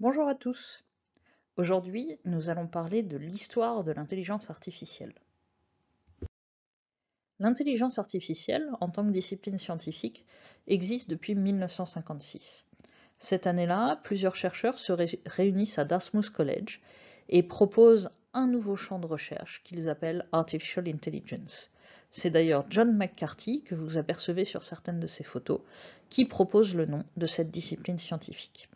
Bonjour à tous. Aujourd'hui, nous allons parler de l'histoire de l'intelligence artificielle. L'intelligence artificielle, en tant que discipline scientifique, existe depuis 1956. Cette année-là, plusieurs chercheurs se réunissent à Dartmouth College et proposent un nouveau champ de recherche qu'ils appellent Artificial Intelligence. C'est d'ailleurs John McCarthy, que vous apercevez sur certaines de ces photos, qui propose le nom de cette discipline scientifique.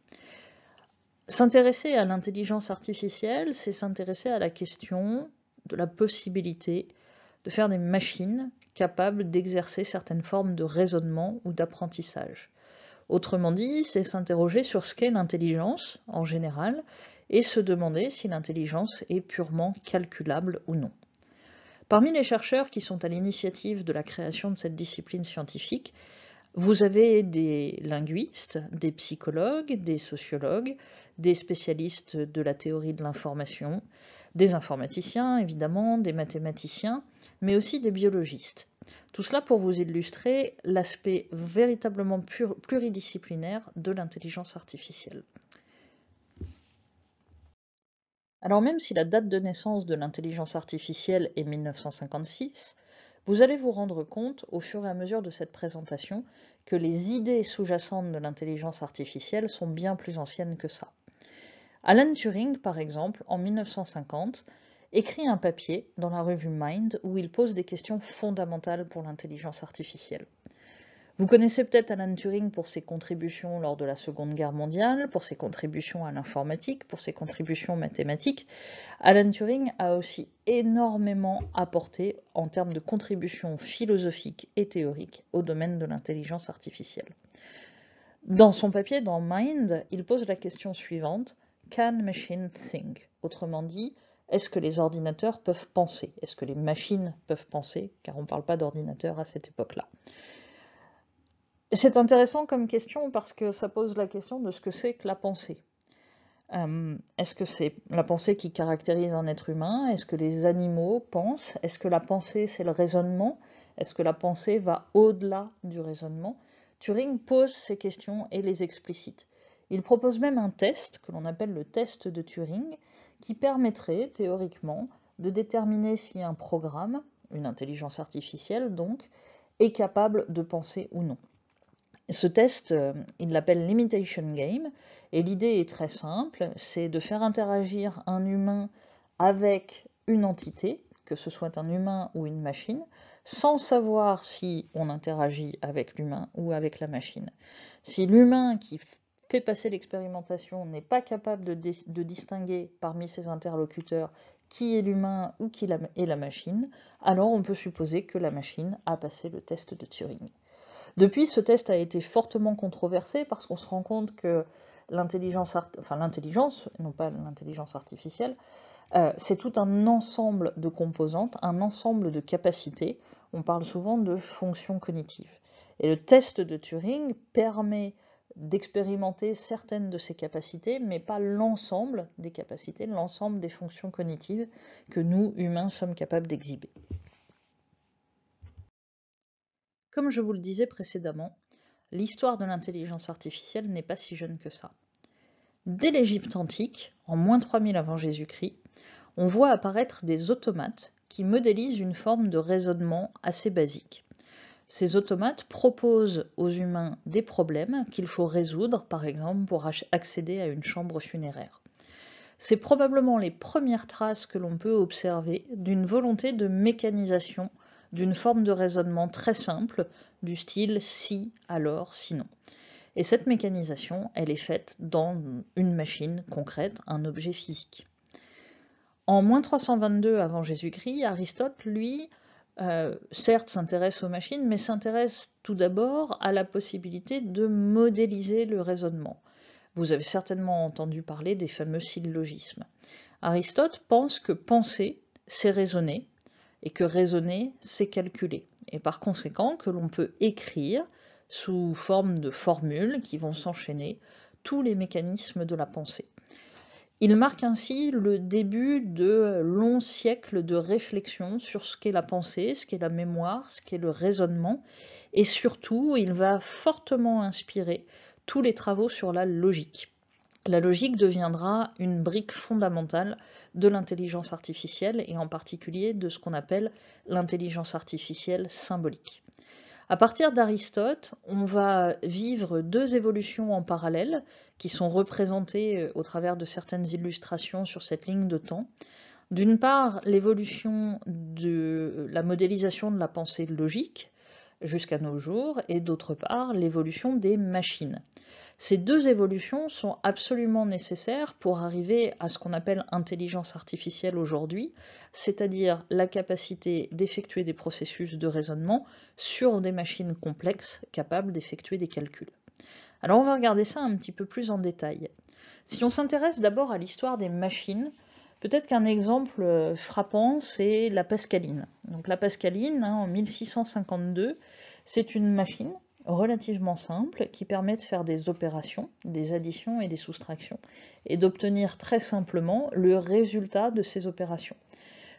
S'intéresser à l'intelligence artificielle, c'est s'intéresser à la question de la possibilité de faire des machines capables d'exercer certaines formes de raisonnement ou d'apprentissage. Autrement dit, c'est s'interroger sur ce qu'est l'intelligence en général et se demander si l'intelligence est purement calculable ou non. Parmi les chercheurs qui sont à l'initiative de la création de cette discipline scientifique, vous avez des linguistes, des psychologues, des sociologues, des spécialistes de la théorie de l'information, des informaticiens évidemment, des mathématiciens, mais aussi des biologistes. Tout cela pour vous illustrer l'aspect véritablement pluridisciplinaire de l'intelligence artificielle. Alors même si la date de naissance de l'intelligence artificielle est 1956, vous allez vous rendre compte, au fur et à mesure de cette présentation, que les idées sous-jacentes de l'intelligence artificielle sont bien plus anciennes que ça. Alan Turing, par exemple, en 1950, écrit un papier dans la revue Mind où il pose des questions fondamentales pour l'intelligence artificielle. Vous connaissez peut-être Alan Turing pour ses contributions lors de la Seconde Guerre mondiale, pour ses contributions à l'informatique, pour ses contributions mathématiques. Alan Turing a aussi énormément apporté en termes de contributions philosophiques et théoriques au domaine de l'intelligence artificielle. Dans son papier dans Mind, il pose la question suivante Can machines think Autrement dit, est-ce que les ordinateurs peuvent penser Est-ce que les machines peuvent penser Car on ne parle pas d'ordinateur à cette époque-là. C'est intéressant comme question parce que ça pose la question de ce que c'est que la pensée. Euh, est-ce que c'est la pensée qui caractérise un être humain Est-ce que les animaux pensent Est-ce que la pensée, c'est le raisonnement Est-ce que la pensée va au-delà du raisonnement Turing pose ces questions et les explicite. Il propose même un test, que l'on appelle le test de Turing, qui permettrait, théoriquement, de déterminer si un programme, une intelligence artificielle donc, est capable de penser ou non. Ce test, euh, il l'appelle Limitation Game, et l'idée est très simple, c'est de faire interagir un humain avec une entité, que ce soit un humain ou une machine, sans savoir si on interagit avec l'humain ou avec la machine. Si l'humain qui fait passer l'expérimentation n'est pas capable de, de, distinguer parmi ses interlocuteurs qui est l'humain ou qui est la machine, alors on peut supposer que la machine a passé le test de Turing. Depuis, ce test a été fortement controversé parce qu'on se rend compte que l'intelligence, enfin l'intelligence, non pas l'intelligence artificielle, euh, c'est tout un ensemble de composantes, un ensemble de capacités. On parle souvent de fonctions cognitives. Et le test de Turing permet d'expérimenter certaines de ces capacités, mais pas l'ensemble des capacités, l'ensemble des fonctions cognitives que nous, humains, sommes capables d'exhiber. Comme je vous le disais précédemment, l'histoire de l'intelligence artificielle n'est pas si jeune que ça. Dès l'Égypte antique, en moins 3000 avant Jésus-Christ, on voit apparaître des automates qui modélisent une forme de raisonnement assez basique. Ces automates proposent aux humains des problèmes qu'il faut résoudre, par exemple pour accéder à une chambre funéraire. C'est probablement les premières traces que l'on peut observer d'une volonté de mécanisation d'une forme de raisonnement très simple, du style si, alors, sinon. Et cette mécanisation, elle est faite dans une machine concrète, un objet physique. En moins 322 avant Jésus-Christ, Aristote, lui, euh, certes s'intéresse aux machines, mais s'intéresse tout d'abord à la possibilité de modéliser le raisonnement. Vous avez certainement entendu parler des fameux syllogismes. Aristote pense que penser, c'est raisonner, et que raisonner, c'est calculer. Et par conséquent, que l'on peut écrire sous forme de formules qui vont s'enchaîner tous les mécanismes de la pensée. Il marque ainsi le début de longs siècles de réflexion sur ce qu'est la pensée, ce qu'est la mémoire, ce qu'est le raisonnement, et surtout, il va fortement inspirer tous les travaux sur la logique. La logique deviendra une brique fondamentale de l'intelligence artificielle et en particulier de ce qu'on appelle l'intelligence artificielle symbolique. À partir d'Aristote, on va vivre deux évolutions en parallèle qui sont représentées euh, au travers de certaines illustrations sur cette ligne de temps. D'une part, l'évolution de la modélisation de la pensée logique jusqu'à nos jours et d'autre part, l'évolution des machines. Ces deux évolutions sont absolument nécessaires pour arriver à ce qu'on appelle intelligence artificielle aujourd'hui, c'est-à-dire la capacité d'effectuer des processus de raisonnement sur des machines complexes capables d'effectuer des calculs. Alors on va regarder ça un petit peu plus en détail. Si on s'intéresse d'abord à l'histoire des machines, peut-être qu'un exemple euh, frappant, c'est la Pascaline. Donc la Pascaline, hein, en 1652, c'est une machine relativement simple qui permet de faire des opérations, des additions et des soustractions, et d'obtenir très simplement le résultat de ces opérations.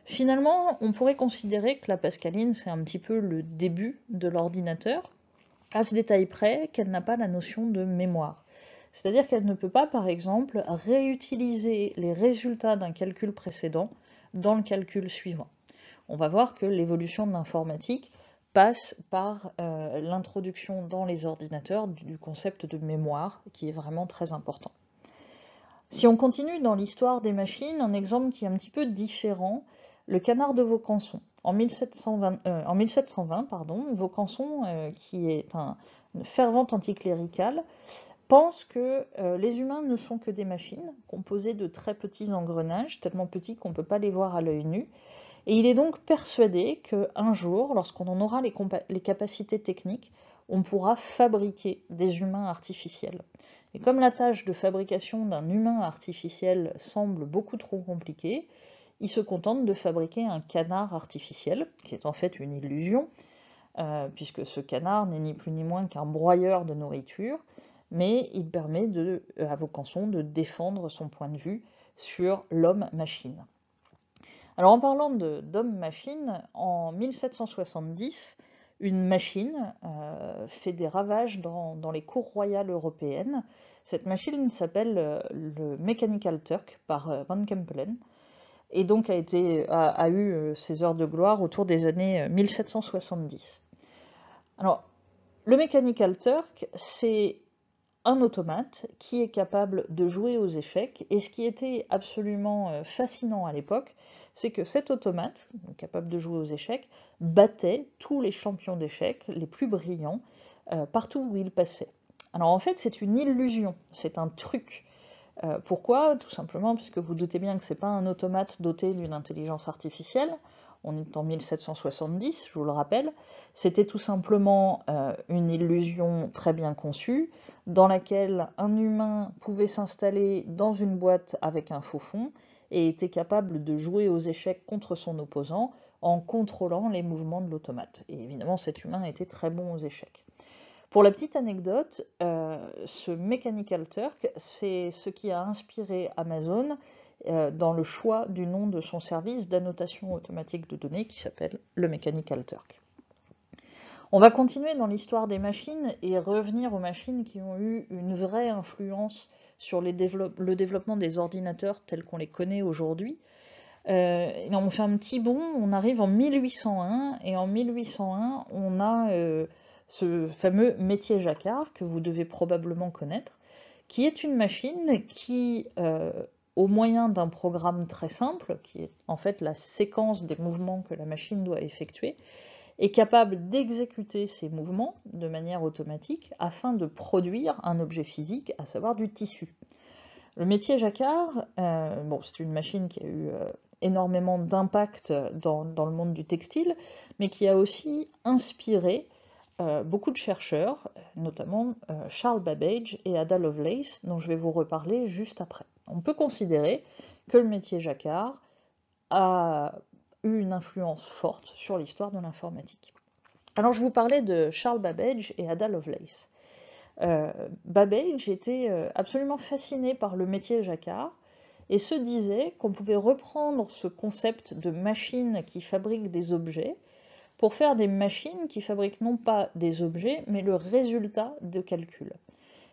Finalement, on pourrait considérer que la Pascaline, c'est un petit peu le début de l'ordinateur, à ce détail près qu'elle n'a pas la notion de mémoire. C'est-à-dire qu'elle ne peut pas, par exemple, réutiliser les résultats d'un calcul précédent dans le calcul suivant. On va voir que l'évolution de l'informatique passe par euh, l'introduction dans les ordinateurs du concept de mémoire, qui est vraiment très important. Si on continue dans l'histoire des machines, un exemple qui est un petit peu différent, le canard de Vaucanson. En 1720, euh, en 1720 pardon, Vaucanson, euh, qui est un fervent anticlérical, pense que les humains ne sont que des machines, composées de très petits engrenages, tellement petits qu'on ne peut pas les voir à l'œil nu, et il est donc persuadé qu'un jour, lorsqu'on en aura les, capacités techniques, on pourra fabriquer des humains artificiels. Et comme la tâche de fabrication d'un humain artificiel semble beaucoup trop compliquée, il se contente de fabriquer un canard artificiel, qui est en fait une illusion, euh, puisque ce canard n'est ni plus ni moins qu'un broyeur de nourriture, mais il permet de, euh, à Vaucanson de défendre son point de vue sur l'homme-machine. Alors en parlant d'homme-machine, en 1770, une machine euh, fait des ravages dans, les cours royales européennes. Cette machine s'appelle euh, le Mechanical Turk par euh, Van Kempelen et donc a, a, eu ses heures de gloire autour des années 1770. Alors, le Mechanical Turk, c'est un automate qui est capable de jouer aux échecs et ce qui était absolument fascinant à l'époque, c'est que cet automate, capable de jouer aux échecs, battait tous les champions d'échecs, les plus brillants, euh, partout où il passait. Alors en fait, c'est une illusion, c'est un truc. Euh, pourquoi Tout simplement puisque vous doutez bien que ce n'est pas un automate doté d'une intelligence artificielle. On est en 1770, je vous le rappelle. C'était tout simplement euh, une illusion très bien conçue dans laquelle un humain pouvait s'installer dans une boîte avec un faux fond et était capable de jouer aux échecs contre son opposant en contrôlant les mouvements de l'automate. Et évidemment, cet humain était très bon aux échecs. Pour la petite anecdote, euh, ce Mechanical Turk, c'est ce qui a inspiré Amazon euh, dans le choix du nom de son service d'annotation automatique de données qui s'appelle le Mechanical Turk. On va continuer dans l'histoire des machines et revenir aux machines qui ont eu une vraie influence sur le développement des ordinateurs tels qu'on les connaît aujourd'hui. Euh, on fait un petit bond, on arrive en 1801, et en 1801, on a euh, ce fameux métier jacquard que vous devez probablement connaître, qui est une machine qui, euh, au moyen d'un programme très simple, qui est en fait la séquence des mouvements que la machine doit effectuer, est capable d'exécuter ses mouvements de manière automatique afin de produire un objet physique, à savoir du tissu. Le métier jacquard, euh, bon, c'est une machine qui a eu euh, énormément d'impact dans, le monde du textile, mais qui a aussi inspiré euh, beaucoup de chercheurs, notamment Charles Babbage et Ada Lovelace, dont je vais vous reparler juste après. On peut considérer que le métier jacquard a une influence forte sur l'histoire de l'informatique. Alors je vous parlais de Charles Babbage et Ada Lovelace. Euh, Babbage était euh, absolument fasciné par le métier jacquard et se disait qu'on pouvait reprendre ce concept de machine qui fabrique des objets pour faire des machines qui fabriquent non pas des objets, mais le résultat de calcul.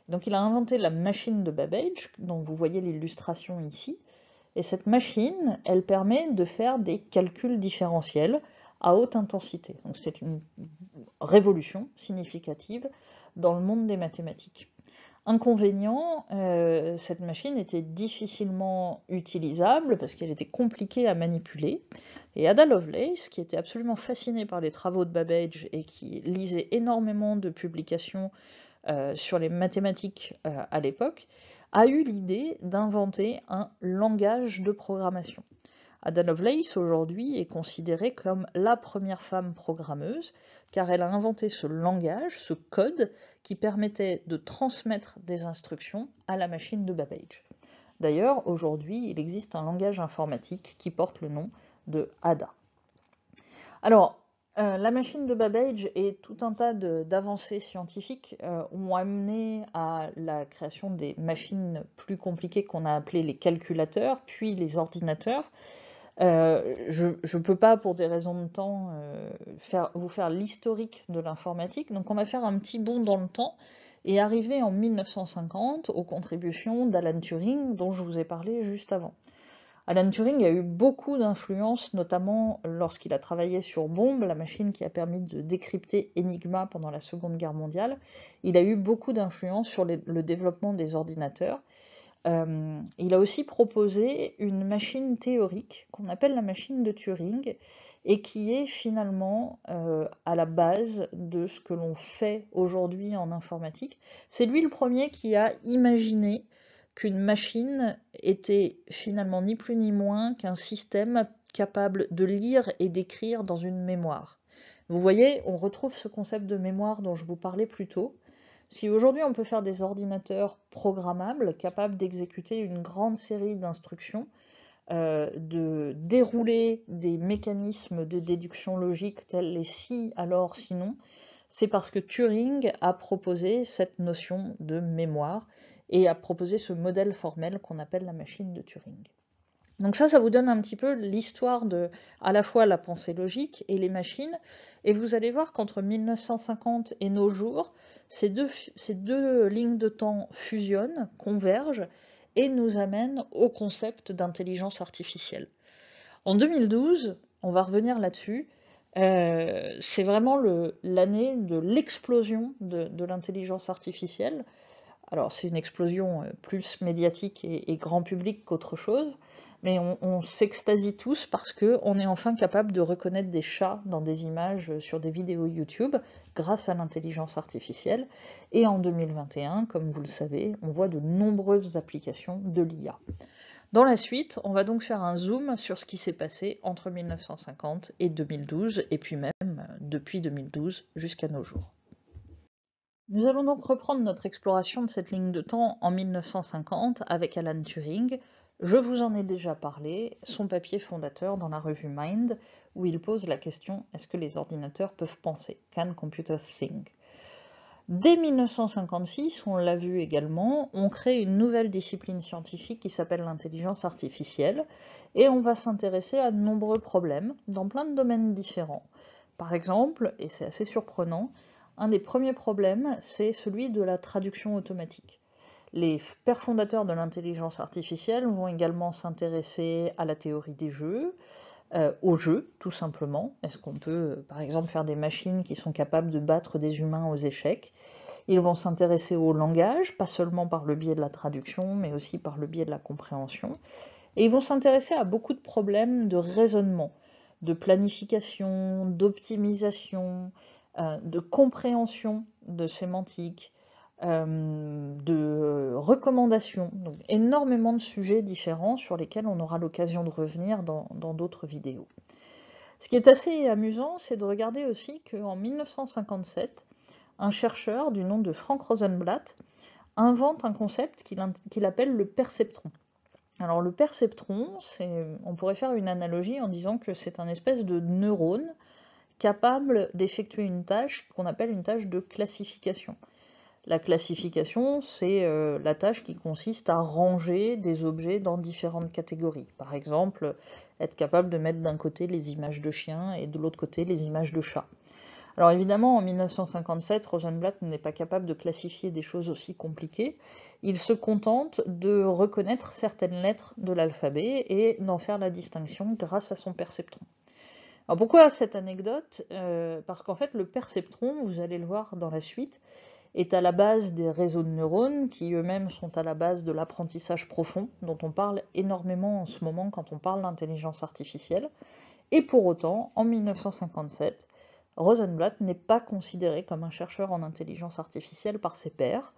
Donc il a inventé la machine de Babbage, dont vous voyez l'illustration ici, et cette machine, elle permet de faire des calculs différentiels à haute intensité. Donc c'est une révolution significative dans le monde des mathématiques. Inconvénient, euh, cette machine était difficilement utilisable parce qu'elle était compliquée à manipuler. Et Ada Lovelace, qui était absolument fascinée par les travaux de Babbage et qui lisait énormément de publications euh, sur les mathématiques euh, à l'époque, a eu l'idée d'inventer un langage de programmation. Ada Lovelace aujourd'hui est considérée comme la première femme programmeuse car elle a inventé ce langage, ce code qui permettait de transmettre des instructions à la machine de Babbage. D'ailleurs, aujourd'hui, il existe un langage informatique qui porte le nom de Ada. Alors, euh, la machine de Babbage et tout un tas d'avancées scientifiques euh, ont amené à la création des machines plus compliquées qu'on a appelées les calculateurs, puis les ordinateurs. Euh, je ne peux pas, pour des raisons de temps, vous faire l'historique de l'informatique, donc on va faire un petit bond dans le temps et arriver en 1950 aux contributions d'Alan Turing dont je vous ai parlé juste avant. Alan Turing a eu beaucoup d'influence, notamment lorsqu'il a travaillé sur Bombe, la machine qui a permis de décrypter Enigma pendant la Seconde Guerre mondiale. Il a eu beaucoup d'influence sur le développement des ordinateurs. Euh, il a aussi proposé une machine théorique qu'on appelle la machine de Turing et qui est finalement euh, à la base de ce que l'on fait aujourd'hui en informatique. C'est lui le premier qui a imaginé qu'une machine était finalement ni plus ni moins qu'un système capable de lire et d'écrire dans une mémoire. Vous voyez, on retrouve ce concept de mémoire dont je vous parlais plus tôt. Si aujourd'hui on peut faire des ordinateurs programmables capables d'exécuter une grande série d'instructions, euh, de dérouler des mécanismes de déduction logique tels les si, alors, sinon, c'est parce que Turing a proposé cette notion de mémoire et a proposer ce modèle formel qu'on appelle la machine de Turing. Donc ça, ça vous donne un petit peu l'histoire de à la fois la pensée logique et les machines. Et vous allez voir qu'entre 1950 et nos jours, ces deux, lignes de temps fusionnent, convergent, et nous amènent au concept d'intelligence artificielle. En 2012, on va revenir là-dessus, euh, c'est vraiment l'année de l'explosion de l'intelligence artificielle. Alors c'est une explosion euh, plus médiatique et, grand public qu'autre chose, mais on, on s'extasie tous parce qu'on est enfin capable de reconnaître des chats dans des images euh, sur des vidéos YouTube grâce à l'intelligence artificielle. Et en 2021, comme vous le savez, on voit de nombreuses applications de l'IA. Dans la suite, on va donc faire un zoom sur ce qui s'est passé entre 1950 et 2012, et puis même euh, depuis 2012 jusqu'à nos jours. Nous allons donc reprendre notre exploration de cette ligne de temps en 1950 avec Alan Turing. Je vous en ai déjà parlé, son papier fondateur dans la revue Mind, où il pose la question « Est-ce que les ordinateurs peuvent penser ?» Can computers think Dès 1956, on l'a vu également, on crée une nouvelle discipline scientifique qui s'appelle l'intelligence artificielle, et on va s'intéresser à de nombreux problèmes dans plein de domaines différents. Par exemple, et c'est assez surprenant, un des premiers problèmes, c'est celui de la traduction automatique. Les pères fondateurs de l'intelligence artificielle vont également s'intéresser à la théorie des jeux, au euh, aux jeux tout simplement. Est-ce qu'on peut, euh, par exemple, faire des machines qui sont capables de battre des humains aux échecs ils vont s'intéresser au langage, pas seulement par le biais de la traduction, mais aussi par le biais de la compréhension. Et ils vont s'intéresser à beaucoup de problèmes de raisonnement, de planification, d'optimisation, euh, de compréhension de sémantique, euh, de recommandations, donc énormément de sujets différents sur lesquels on aura l'occasion de revenir dans d'autres vidéos. Ce qui est assez amusant, c'est de regarder aussi qu'en 1957, un chercheur du nom de Frank Rosenblatt invente un concept qu'il appelle le perceptron. Alors le perceptron, on pourrait faire une analogie en disant que c'est un espèce de neurone capable d'effectuer une tâche qu'on appelle une tâche de classification. La classification, c'est euh, la tâche qui consiste à ranger des objets dans différentes catégories. Par exemple, être capable de mettre d'un côté les images de chiens et de l'autre côté les images de chats. Alors évidemment, en 1957, Rosenblatt n'est pas capable de classifier des choses aussi compliquées. Il se contente de reconnaître certaines lettres de l'alphabet et d'en faire la distinction grâce à son perceptron. Alors pourquoi cette anecdote euh, Parce qu'en fait, le perceptron, vous allez le voir dans la suite, est à la base des réseaux de neurones qui eux-mêmes sont à la base de l'apprentissage profond dont on parle énormément en ce moment quand on parle d'intelligence artificielle. Et pour autant, en 1957, Rosenblatt n'est pas considéré comme un chercheur en intelligence artificielle par ses pairs,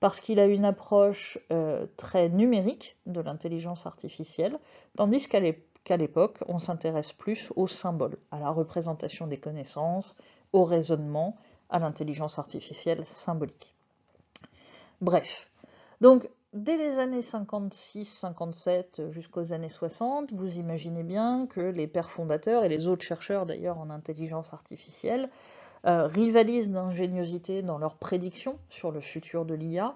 parce qu'il a une approche euh, très numérique de l'intelligence artificielle, tandis qu'à l'époque, qu'à l'époque, on s'intéresse plus aux symboles, à la représentation des connaissances, au raisonnement, à l'intelligence artificielle symbolique. Bref, donc dès les années 56-57 jusqu'aux années 60, vous imaginez bien que les pères fondateurs et les autres chercheurs d'ailleurs en intelligence artificielle euh, rivalisent d'ingéniosité dans leurs prédictions sur le futur de l'IA,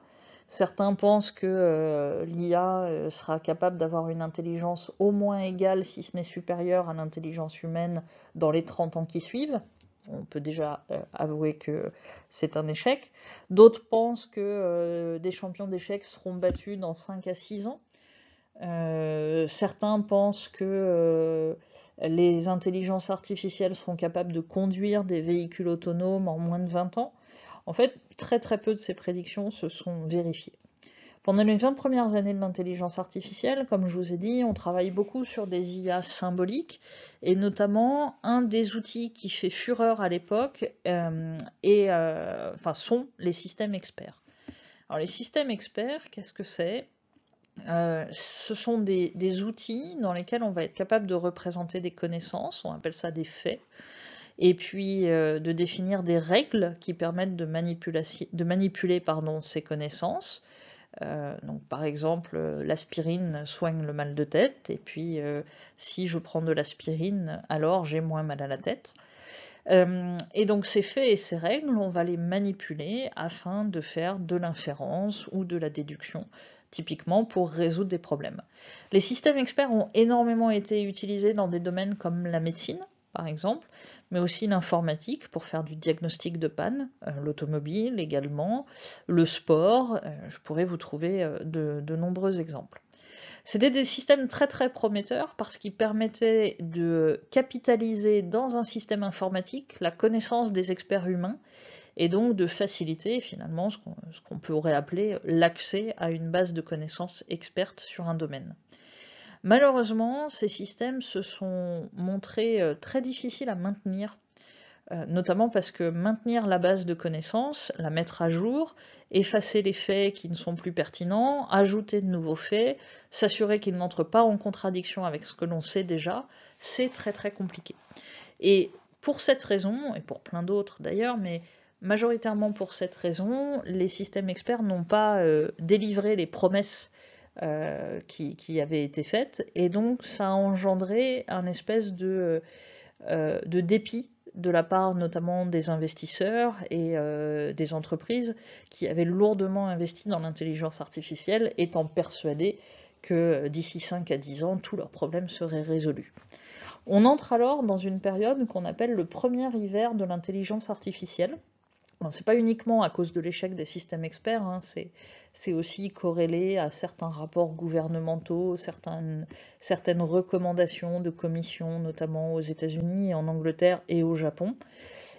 Certains pensent que euh, l'IA euh, sera capable d'avoir une intelligence au moins égale, si ce n'est supérieure, à l'intelligence humaine dans les 30 ans qui suivent. On peut déjà euh, avouer que c'est un échec. D'autres pensent que des champions d'échecs seront battus dans 5 à 6 ans. certains pensent que les intelligences artificielles seront capables de conduire des véhicules autonomes en moins de 20 ans. En fait, très très peu de ces prédictions se sont vérifiées. Pendant les 20 premières années de l'intelligence artificielle, comme je vous ai dit, on travaille beaucoup sur des IA symboliques, et notamment un des outils qui fait fureur à l'époque euh, euh, enfin, sont les systèmes experts. Alors les systèmes experts, qu'est-ce que c'est euh, ce sont des, outils dans lesquels on va être capable de représenter des connaissances, on appelle ça des faits, et puis euh, de définir des règles qui permettent de, de manipuler pardon, ces connaissances. Euh, donc, par exemple, euh, l'aspirine soigne le mal de tête, et puis si je prends de l'aspirine, alors j'ai moins mal à la tête. et donc ces faits et ces règles, on va les manipuler afin de faire de l'inférence ou de la déduction, typiquement pour résoudre des problèmes. Les systèmes experts ont énormément été utilisés dans des domaines comme la médecine, par exemple, mais aussi l'informatique pour faire du diagnostic de panne, euh, l'automobile également, le sport, euh, je pourrais vous trouver euh, de, nombreux exemples. C'était des systèmes très très prometteurs parce qu'ils permettaient de capitaliser dans un système informatique la connaissance des experts humains et donc de faciliter finalement ce qu'on pourrait appeler l'accès à une base de connaissances experte sur un domaine. Malheureusement, ces systèmes se sont montrés euh, très difficiles à maintenir, euh, notamment parce que maintenir la base de connaissances, la mettre à jour, effacer les faits qui ne sont plus pertinents, ajouter de nouveaux faits, s'assurer qu'ils n'entrent pas en contradiction avec ce que l'on sait déjà, c'est très très compliqué. Et pour cette raison, et pour plein d'autres d'ailleurs, mais majoritairement pour cette raison, les systèmes experts n'ont pas euh, délivré les promesses euh, qui, avait été faite. Et donc, ça a engendré un espèce de, euh, de dépit de la part notamment des investisseurs et euh, des entreprises qui avaient lourdement investi dans l'intelligence artificielle, étant persuadés que d'ici 5 à 10 ans, tous leurs problèmes seraient résolus. On entre alors dans une période qu'on appelle le premier hiver de l'intelligence artificielle, n'est pas uniquement à cause de l'échec des systèmes experts, hein, c'est aussi corrélé à certains rapports gouvernementaux, certaines, recommandations de commissions, notamment aux États-Unis, en Angleterre et au Japon.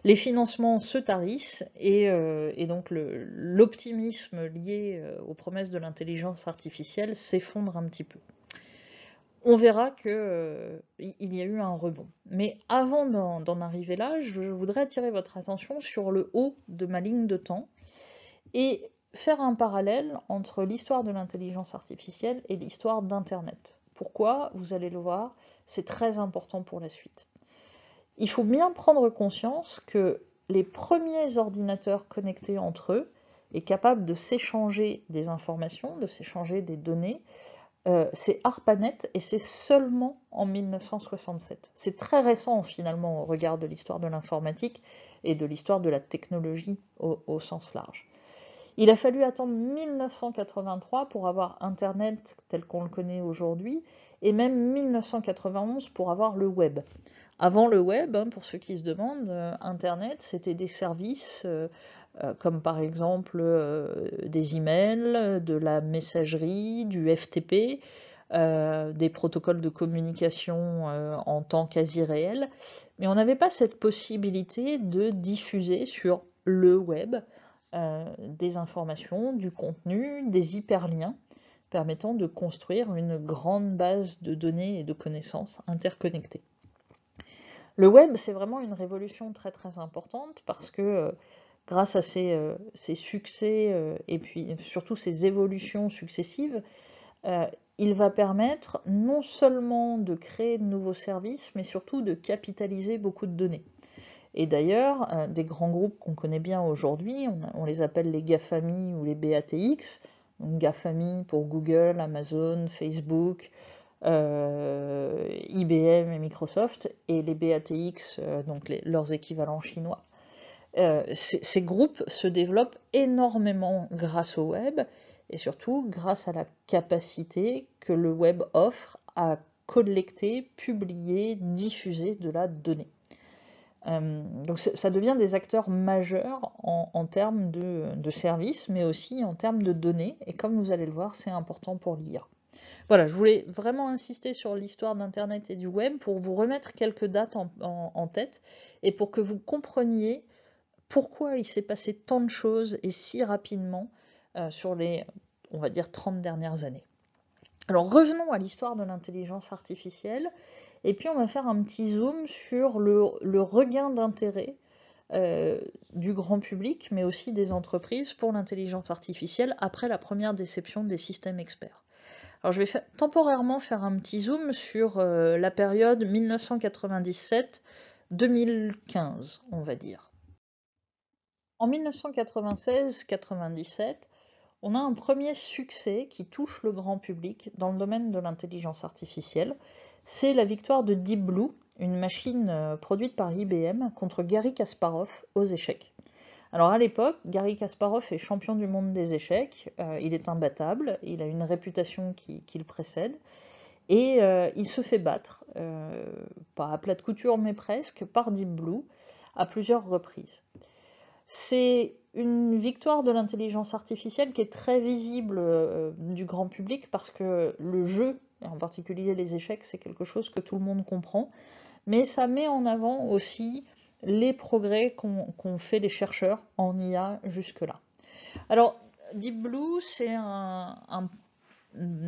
Les financements se tarissent et euh, donc l'optimisme lié euh, aux promesses de l'intelligence artificielle s'effondre un petit peu on verra qu'il euh, y a eu un rebond. Mais avant d'en arriver là, je voudrais attirer votre attention sur le haut de ma ligne de temps et faire un parallèle entre l'histoire de l'intelligence artificielle et l'histoire d'Internet. Pourquoi Vous allez le voir, c'est très important pour la suite. Il faut bien prendre conscience que les premiers ordinateurs connectés entre eux et capables de s'échanger des informations, de s'échanger des données, euh, c'est ARPANET et c'est seulement en 1967. C'est très récent finalement au regard de l'histoire de l'informatique et de l'histoire de la technologie au, sens large. Il a fallu attendre 1983 pour avoir Internet tel qu'on le connaît aujourd'hui et même 1991 pour avoir le web. Avant le web, hein, pour ceux qui se demandent, euh, Internet, c'était des services euh, euh, comme par exemple des emails, de la messagerie, du FTP, des protocoles de communication en temps quasi réel. Mais on n'avait pas cette possibilité de diffuser sur le web des informations, du contenu, des hyperliens permettant de construire une grande base de données et de connaissances interconnectées. Le web, c'est vraiment une révolution très très importante parce que euh, grâce à ses, euh, succès euh, et puis surtout ses évolutions successives, il va permettre non seulement de créer de nouveaux services, mais surtout de capitaliser beaucoup de données. Et d'ailleurs, des grands groupes qu'on connaît bien aujourd'hui, on, on, les appelle les GAFAMI ou les BATX, donc GAFAMI pour Google, Amazon, Facebook, euh, IBM et Microsoft, et les BATX, euh, donc leurs équivalents chinois. Euh, ces groupes se développent énormément grâce au web et surtout grâce à la capacité que le web offre à collecter, publier, diffuser de la donnée. donc ça devient des acteurs majeurs en, termes de, de services, mais aussi en termes de données, et comme vous allez le voir, c'est important pour l'IA. Voilà, je voulais vraiment insister sur l'histoire d'Internet et du web pour vous remettre quelques dates en, tête et pour que vous compreniez pourquoi il s'est passé tant de choses et si rapidement euh, sur les, on va dire, 30 dernières années. Alors revenons à l'histoire de l'intelligence artificielle et puis on va faire un petit zoom sur le, regain d'intérêt euh, du grand public, mais aussi des entreprises pour l'intelligence artificielle après la première déception des systèmes experts. Alors je vais temporairement faire un petit zoom sur euh, la période 1997-2015, on va dire. En 1996-97, on a un premier succès qui touche le grand public dans le domaine de l'intelligence artificielle. C'est la victoire de Deep Blue, une machine euh, produite par IBM, contre Gary Kasparov aux échecs. Alors à l'époque, Gary Kasparov est champion du monde des échecs, euh, il est imbattable, il a une réputation qui, le précède, et euh, il se fait battre, euh, pas à plat de couture mais presque, par Deep Blue à plusieurs reprises. C'est une victoire de l'intelligence artificielle qui est très visible du grand public parce que le jeu, et en particulier les échecs, c'est quelque chose que tout le monde comprend, mais ça met en avant aussi les progrès qu'ont fait les chercheurs en IA jusque-là. Alors, Deep Blue, c'est un,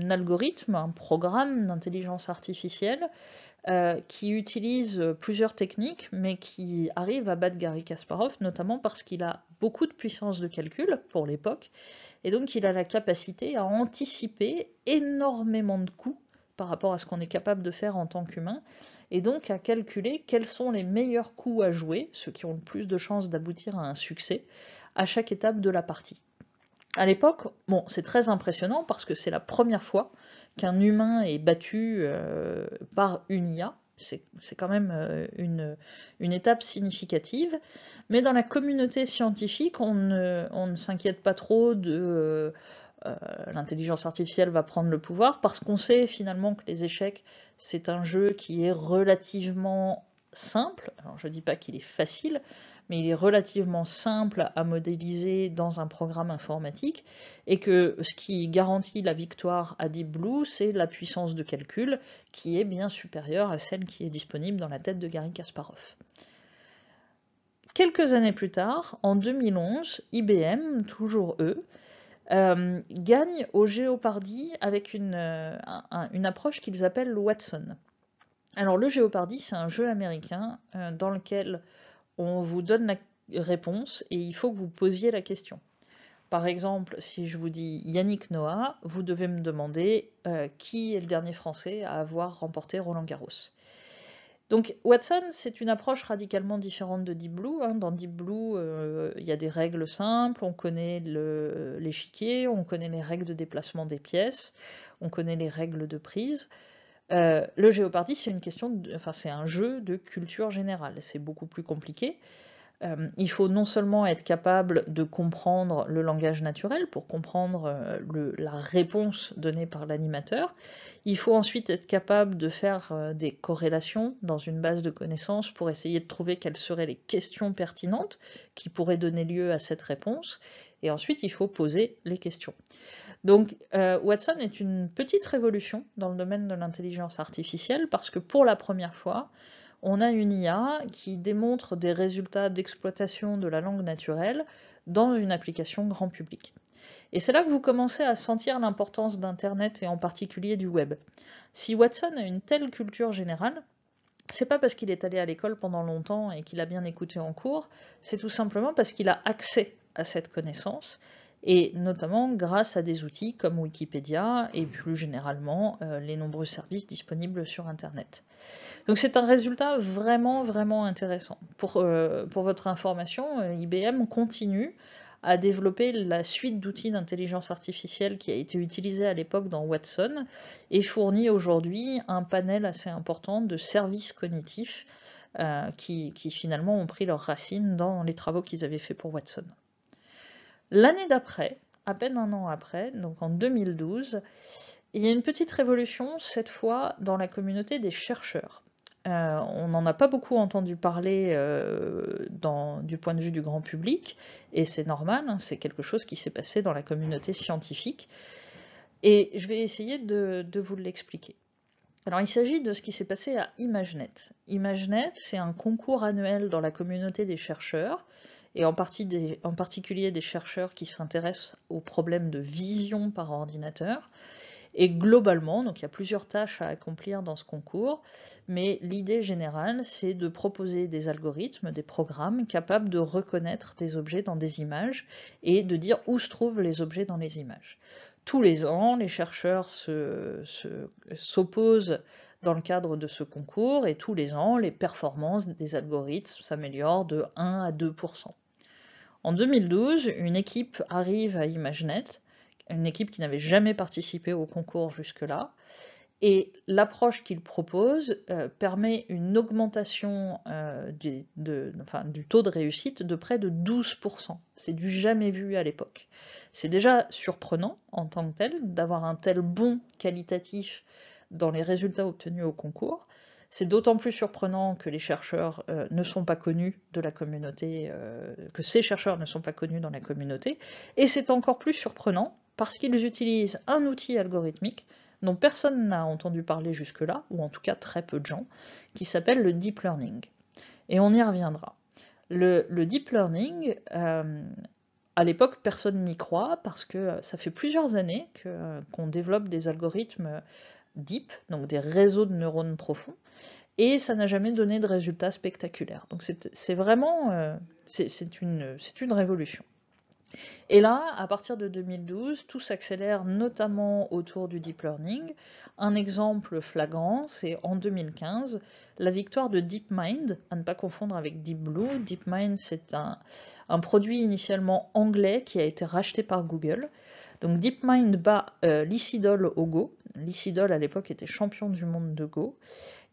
algorithme, un programme d'intelligence artificielle euh, qui utilise plusieurs techniques, mais qui arrive à battre Gary Kasparov, notamment parce qu'il a beaucoup de puissance de calcul pour l'époque, et donc il a la capacité à anticiper énormément de coûts par rapport à ce qu'on est capable de faire en tant qu'humain, et donc à calculer quels sont les meilleurs coups à jouer, ceux qui ont le plus de chances d'aboutir à un succès, à chaque étape de la partie. À l'époque, bon, c'est très impressionnant parce que c'est la première fois qu'un humain est battu euh, par une IA, c'est quand même euh, une, une, étape significative. Mais dans la communauté scientifique, on ne, ne s'inquiète pas trop de, euh, euh, l'intelligence artificielle va prendre le pouvoir, parce qu'on sait finalement que les échecs, c'est un jeu qui est relativement simple. je ne dis pas qu'il est facile, mais il est relativement simple à modéliser dans un programme informatique, et que ce qui garantit la victoire à Deep Blue, c'est la puissance de calcul qui est bien supérieure à celle qui est disponible dans la tête de Gary Kasparov. Quelques années plus tard, en 2011, IBM, toujours eux, gagne euh, gagnent au Géopardi avec euh, une, approche qu'ils appellent Watson. Alors le Géopardi, c'est un jeu américain euh, dans lequel on vous donne la réponse et il faut que vous posiez la question. Par exemple, si je vous dis Yannick Noah, vous devez me demander qui est le dernier Français à avoir remporté Roland Garros. Donc Watson, c'est une approche radicalement différente de Deep Blue. Hein. Dans Deep Blue, euh, il y a des règles simples, on connaît l'échiquier, on connaît les règles de déplacement des pièces, on connaît les règles de prise. Euh, le géopardie, c'est une question, c'est un jeu de culture générale. C'est beaucoup plus compliqué. Euh, il faut non seulement être capable de comprendre le langage naturel pour comprendre euh, la réponse donnée par l'animateur, il faut ensuite être capable de faire euh, des corrélations dans une base de connaissances pour essayer de trouver quelles seraient les questions pertinentes qui pourraient donner lieu à cette réponse, et ensuite il faut poser les questions. Donc Watson est une petite révolution dans le domaine de l'intelligence artificielle parce que pour la première fois, on a une IA qui démontre des résultats d'exploitation de la langue naturelle dans une application grand public. Et c'est là que vous commencez à sentir l'importance d'Internet et en particulier du web. Si Watson a une telle culture générale, c'est pas parce qu'il est allé à l'école pendant longtemps et qu'il a bien écouté en cours, c'est tout simplement parce qu'il a accès à cette connaissance, et notamment grâce à des outils comme Wikipédia et plus généralement euh, les nombreux services disponibles sur Internet. Donc c'est un résultat vraiment, vraiment intéressant. Pour, euh, votre information, euh, IBM continue à développer la suite d'outils d'intelligence artificielle qui a été utilisée à l'époque dans Watson et fournit aujourd'hui un panel assez important de services cognitifs euh, qui, finalement ont pris leurs racines dans les travaux qu'ils avaient faits pour Watson. L'année d'après, à peine un an après, donc en 2012, il y a une petite révolution, cette fois dans la communauté des chercheurs. Euh, on n'en a pas beaucoup entendu parler euh, du point de vue du grand public, et c'est normal, hein, c'est quelque chose qui s'est passé dans la communauté scientifique. Et je vais essayer de, vous l'expliquer. Alors il s'agit de ce qui s'est passé à ImageNet. ImageNet, c'est un concours annuel dans la communauté des chercheurs, et en, partie en particulier des chercheurs qui s'intéressent aux problèmes de vision par ordinateur. Et globalement, donc il y a plusieurs tâches à accomplir dans ce concours, mais l'idée générale, c'est de proposer des algorithmes, des programmes capables de reconnaître des objets dans des images et de dire où se trouvent les objets dans les images. Tous les ans, les chercheurs s'opposent se, dans le cadre de ce concours et tous les ans, les performances des algorithmes s'améliorent de 1 à 2 En 2012, une équipe arrive à ImageNet une équipe qui n'avait jamais participé au concours jusque-là. Et l'approche qu'il propose euh, permet une augmentation euh, du, taux de réussite de près de 12%. C'est du jamais vu à l'époque. C'est déjà surprenant en tant que tel d'avoir un tel bon qualitatif dans les résultats obtenus au concours. C'est d'autant plus surprenant que les chercheurs euh, ne sont pas connus de la communauté, que ces chercheurs ne sont pas connus dans la communauté. Et c'est encore plus surprenant parce qu'ils utilisent un outil algorithmique dont personne n'a entendu parler jusque-là, ou en tout cas très peu de gens, qui s'appelle le deep learning. Et on y reviendra. Le, deep learning, euh, à l'époque, personne n'y croit parce que ça fait plusieurs années qu'on développe des algorithmes deep, donc des réseaux de neurones profonds, et ça n'a jamais donné de résultats spectaculaires. Donc c'est vraiment euh, c'est une révolution. Et là, à partir de 2012, tout s'accélère notamment autour du deep learning. Un exemple flagrant, c'est en 2015, la victoire de DeepMind, à ne pas confondre avec Deep Blue. DeepMind, c'est un, produit initialement anglais qui a été racheté par Google. Donc DeepMind bat euh, au Go. Lycidol, à l'époque, était champion du monde de Go.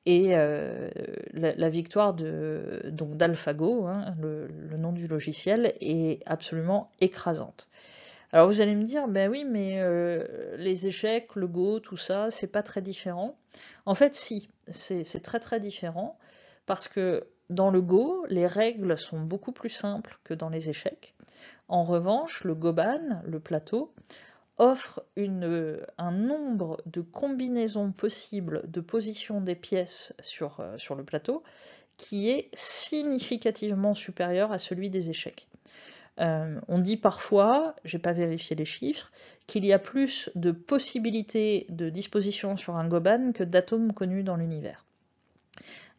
Et euh, la, victoire d'AlphaGo, hein, le, nom du logiciel, est absolument écrasante. Alors vous allez me dire, ben oui, mais euh, les échecs, le Go, tout ça, c'est pas très différent. En fait, si, c'est très très différent, parce que dans le Go, les règles sont beaucoup plus simples que dans les échecs. En revanche, le Goban, le plateau, offre euh, un nombre de combinaisons possibles de position des pièces euh, sur, le plateau qui est significativement supérieur à celui des échecs. Euh, on dit parfois, j'ai pas vérifié les chiffres, qu'il y a plus de possibilités de disposition sur un Goban que d'atomes connus dans l'univers.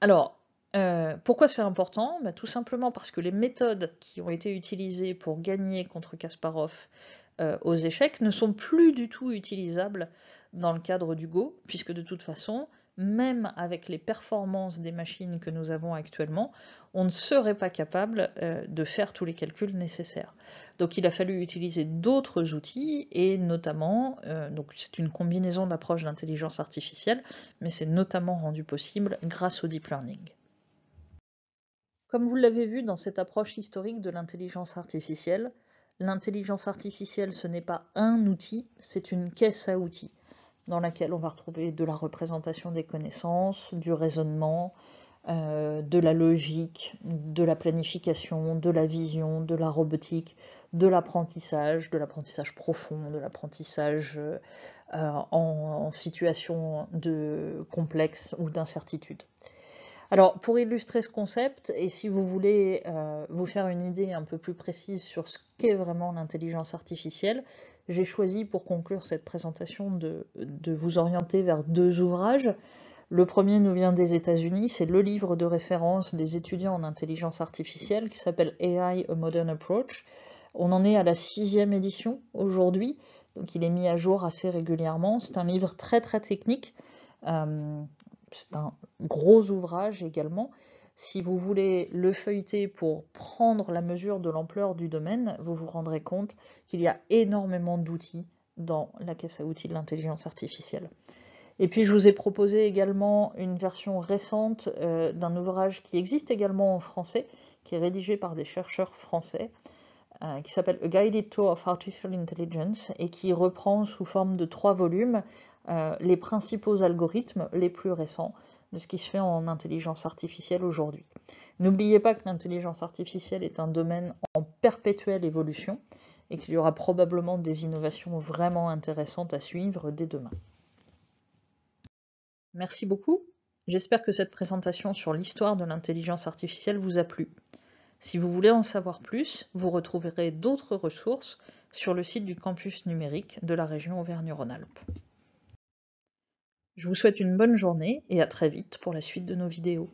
Alors, euh, pourquoi c'est important bah, Tout simplement parce que les méthodes qui ont été utilisées pour gagner contre Kasparov euh, aux échecs ne sont plus du tout utilisables dans le cadre du Go, puisque de toute façon, même avec les performances des machines que nous avons actuellement, on ne serait pas capable euh, de faire tous les calculs nécessaires. Donc il a fallu utiliser d'autres outils, et notamment, donc c'est une combinaison d'approches d'intelligence artificielle, mais c'est notamment rendu possible grâce au deep learning. Comme vous l'avez vu dans cette approche historique de l'intelligence artificielle, l'intelligence artificielle ce n'est pas un outil, c'est une caisse à outils dans laquelle on va retrouver de la représentation des connaissances, du raisonnement, euh, de la logique, de la planification, de la vision, de la robotique, de l'apprentissage, de l'apprentissage profond, de l'apprentissage euh, en, en, situation de complexe ou d'incertitude. Alors, pour illustrer ce concept, et si vous voulez euh, vous faire une idée un peu plus précise sur ce qu'est vraiment l'intelligence artificielle, j'ai choisi pour conclure cette présentation de, vous orienter vers deux ouvrages. Le premier nous vient des États-Unis, c'est le livre de référence des étudiants en intelligence artificielle qui s'appelle AI A Modern Approach. On en est à la sixième édition aujourd'hui, donc il est mis à jour assez régulièrement. C'est un livre très très technique. Euh, c'est un gros ouvrage également. Si vous voulez le feuilleter pour prendre la mesure de l'ampleur du domaine, vous vous rendrez compte qu'il y a énormément d'outils dans la caisse à outils de l'intelligence artificielle. Et puis je vous ai proposé également une version récente euh, d'un ouvrage qui existe également en français, qui est rédigé par des chercheurs français, euh, qui s'appelle A Guided Tour of Artificial Intelligence et qui reprend sous forme de trois volumes euh, les principaux algorithmes les plus récents de ce qui se fait en intelligence artificielle aujourd'hui. N'oubliez pas que l'intelligence artificielle est un domaine en perpétuelle évolution et qu'il y aura probablement des innovations vraiment intéressantes à suivre dès demain. Merci beaucoup. J'espère que cette présentation sur l'histoire de l'intelligence artificielle vous a plu. Si vous voulez en savoir plus, vous retrouverez d'autres ressources sur le site du campus numérique de la région Auvergne-Rhône-Alpes. Je vous souhaite une bonne journée et à très vite pour la suite de nos vidéos.